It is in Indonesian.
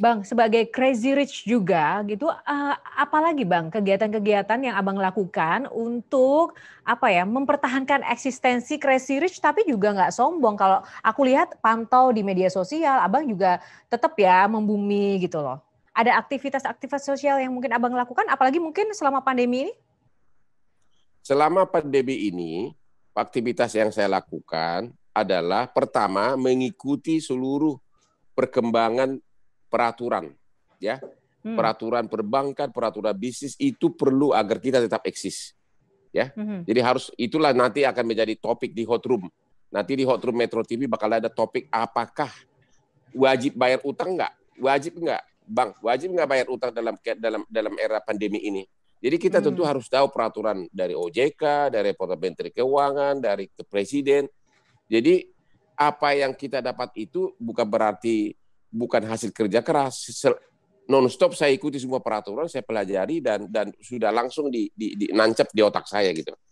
Bang, sebagai Crazy Rich juga gitu, uh, apalagi Bang kegiatan-kegiatan yang Abang lakukan untuk apa ya mempertahankan eksistensi Crazy Rich tapi juga nggak sombong. Kalau aku lihat pantau di media sosial, Abang juga tetap ya membumi gitu loh. Ada aktivitas-aktivitas sosial yang mungkin Abang lakukan, apalagi mungkin selama pandemi ini? Selama pandemi ini, aktivitas yang saya lakukan adalah pertama mengikuti seluruh perkembangan peraturan ya hmm. peraturan perbankan peraturan bisnis itu perlu agar kita tetap eksis ya hmm. jadi harus itulah nanti akan menjadi topik di hot room nanti di hot room Metro TV bakal ada topik apakah wajib bayar utang nggak wajib nggak bang wajib nggak bayar utang dalam dalam dalam era pandemi ini jadi kita tentu hmm. harus tahu peraturan dari OJK, dari Menteri Keuangan, dari Presiden. Jadi apa yang kita dapat itu bukan berarti bukan hasil kerja keras non-stop saya ikuti semua peraturan, saya pelajari dan dan sudah langsung di, di, di nancap di otak saya gitu.